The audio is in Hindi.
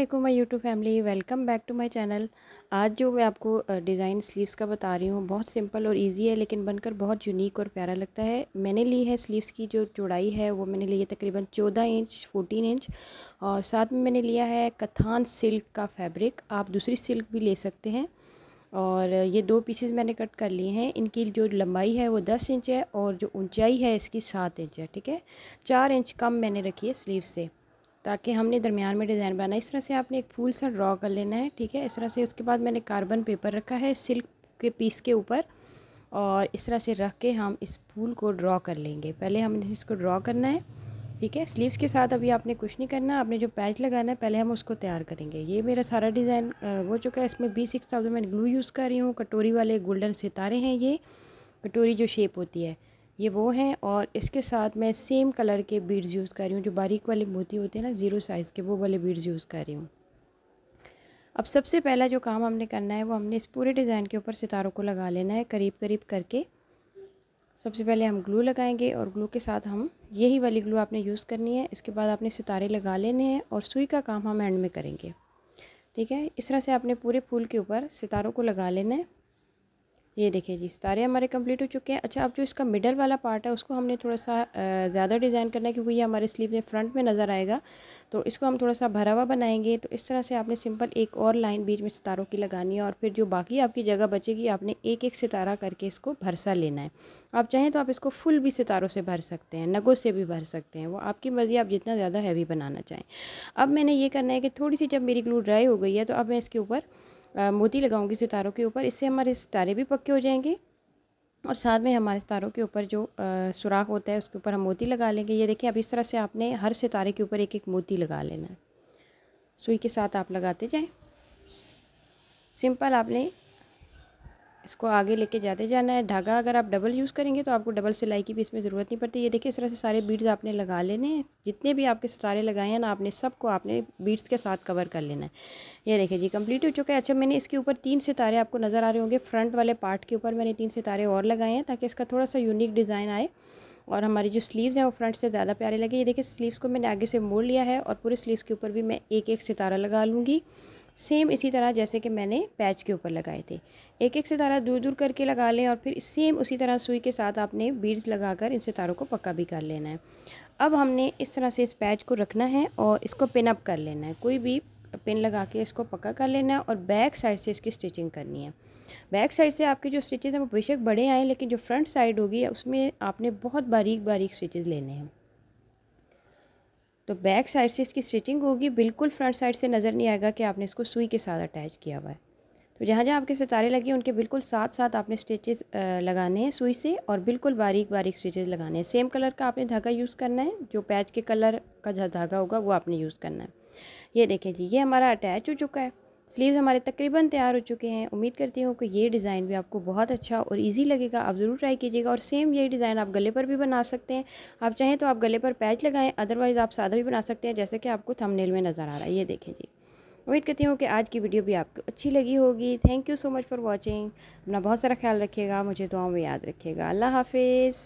अल्लाम my YouTube family welcome back to my channel आज जो मैं आपको डिज़ाइन स्लीव्स का बता रही हूँ बहुत सिंपल और ईजी है लेकिन बनकर बहुत यूनिक और प्यारा लगता है मैंने ली है स्लीव्स की जो चौड़ाई है वो मैंने ली है तकरीबन 14 इंच 14 इंच और साथ में मैंने लिया है कथान सिल्क का फैब्रिक आप दूसरी सिल्क भी ले सकते हैं और ये दो पीसेज मैंने कट कर लिए हैं इनकी जो लंबाई है वो दस इंच है और जो ऊँचाई है इसकी सात इंच है ठीक है चार इंच कम मैंने रखी है स्लीव से ताकि हमने दरमियान में डिज़ाइन बनाना इस तरह से आपने एक फूल सा ड्रॉ कर लेना है ठीक है इस तरह से उसके बाद मैंने कार्बन पेपर रखा है सिल्क के पीस के ऊपर और इस तरह से रख के हम इस फूल को ड्रॉ कर लेंगे पहले हमने इसको ड्रॉ करना है ठीक है स्लीव्स के साथ अभी आपने कुछ नहीं करना आपने जो पैच लगाना है पहले हम उसको तैयार करेंगे ये मेरा सारा डिज़ाइन हो चुका है इसमें बी सिक्स थाउजेंड मैंने ग्लू यूज़ कर रही हूँ कटोरी वाले गोल्डन सितारे हैं ये कटोरी जो शेप होती है ये वो हैं और इसके साथ मैं सेम कलर के बीड्स यूज़ कर रही हूँ जो बारीक वाले मोती होते हैं ना ज़ीरो साइज़ के वो वाले बीड्स यूज़ कर रही हूँ अब सबसे पहला जो काम हमने करना है वो हमने इस पूरे डिज़ाइन के ऊपर सितारों को लगा लेना है करीब करीब करके सबसे पहले हम ग्लू लगाएंगे और ग्लू के साथ हम यही वाली ग्लू आपने यूज़ करनी है इसके बाद आपने सितारे लगा लेने हैं और सुई का काम हम एंड में करेंगे ठीक है इस तरह से आपने पूरे फूल के ऊपर सितारों को लगा लेना है ये देखिए जी सितारे हमारे कंप्लीट हो चुके हैं अच्छा अब जो इसका मिडल वाला पार्ट है उसको हमने थोड़ा सा ज़्यादा डिज़ाइन करना है क्योंकि ये हमारे स्लीव में फ्रंट में नज़र आएगा तो इसको हम थोड़ा सा भरा हुआ बनाएंगे तो इस तरह से आपने सिंपल एक और लाइन बीच में सितारों की लगानी है और फिर जो बाकी आपकी जगह बचेगी आपने एक एक सितारा करके इसको भरसा लेना है आप चाहें तो आप इसको फुल भी सितारों से भर सकते हैं नगों से भी भर सकते हैं वो आपकी मर्ज़ी आप जितना ज़्यादा हैवी बनाना चाहें अब मैंने ये करना है कि थोड़ी सी जब मेरी ग्लू ड्राई हो गई है तो अब मैं इसके ऊपर मोती लगाऊंगी सितारों के ऊपर इससे हमारे सितारे भी पक्के हो जाएंगे और साथ में हमारे सितारों के ऊपर जो सुराख होता है उसके ऊपर हम मोती लगा लेंगे ये देखिए अब इस तरह से आपने हर सितारे के ऊपर एक एक मोती लगा लेना है सुई के साथ आप लगाते जाएं सिंपल आपने इसको आगे लेके जाते जाना है धागा अगर आप डबल यूज़ करेंगे तो आपको डबल सिलाई की भी इसमें ज़रूरत नहीं पड़ती ये देखिए इस तरह से सारे बीड्स आपने लगा लेने हैं जितने भी आपके सितारे लगाए हैं ना आपने सबको आपने बीड्स के साथ कवर कर लेना है ये देखिए जी कंप्लीट हो चुका है अच्छा मैंने इसके ऊपर तीन सितारे आपको नज़र आ रहे होंगे फ्रंट वाले पार्ट के ऊपर मैंने तीन सितारे और लगाए हैं ताकि इसका थोड़ा सा यूनिक डिज़ाइन आए और हमारी जो स्लीव्स हैं वो फ्रंट से ज़्यादा प्यारे लगे ये देखिए स्लीव्स को मैंने आगे से मोड़ लिया है और पूरे स्लीव्स के ऊपर भी मैं एक एक सितारा लगा लूँगी सेम इसी तरह जैसे कि मैंने पैच के ऊपर लगाए थे एक एक सितारा दूर दूर करके लगा लें और फिर सेम उसी तरह सुई के साथ आपने बीड्स लगाकर इन सितारों को पक्का भी कर लेना है अब हमने इस तरह से इस पैच को रखना है और इसको पिन अप कर लेना है कोई भी पिन लगा के इसको पक्का कर लेना है और बैक साइड से इसकी स्टिचिंग करनी है बैक साइड से आपके जो स्टिचेज़ हैं वो बेशक बड़े आएँ लेकिन जो फ्रंट साइड होगी उसमें आपने बहुत बारीक बारीक स्टिचेज़ लेने हैं तो बैक साइड से इसकी स्टिचिंग होगी बिल्कुल फ्रंट साइड से नज़र नहीं आएगा कि आपने इसको सुई के साथ अटैच किया हुआ है तो जहाँ जहाँ आपके सितारे लगे उनके बिल्कुल साथ साथ आपने स्टिचेस लगाने हैं सुई से और बिल्कुल बारीक बारीक स्टिचेस लगाने हैं सेम कलर का आपने धागा यूज़ करना है जो पैच के कलर का धागा होगा वो आपने यूज़ करना है ये देखें जी ये हमारा अटैच हो चुका है स्लीव्स हमारे तकरीबन तैयार हो चुके हैं उम्मीद करती हूँ कि ये डिज़ाइन भी आपको बहुत अच्छा और इजी लगेगा आप ज़रूर ट्राई कीजिएगा और सेम यही डिज़ाइन आप गले पर भी बना सकते हैं आप चाहें तो आप गले पर पैच लगाएं अदरवाइज़ आप सादा भी बना सकते हैं जैसे कि आपको थंबनेल में नज़र आ रहा है ये देखें जी उम्मीद करती हूँ कि आज की वीडियो भी आपको अच्छी लगी होगी thank you so much for watching अपना बहुत सारा ख्याल रखिएगा मुझे दुआओं में याद रखिएगा अल्लाह हाफिज़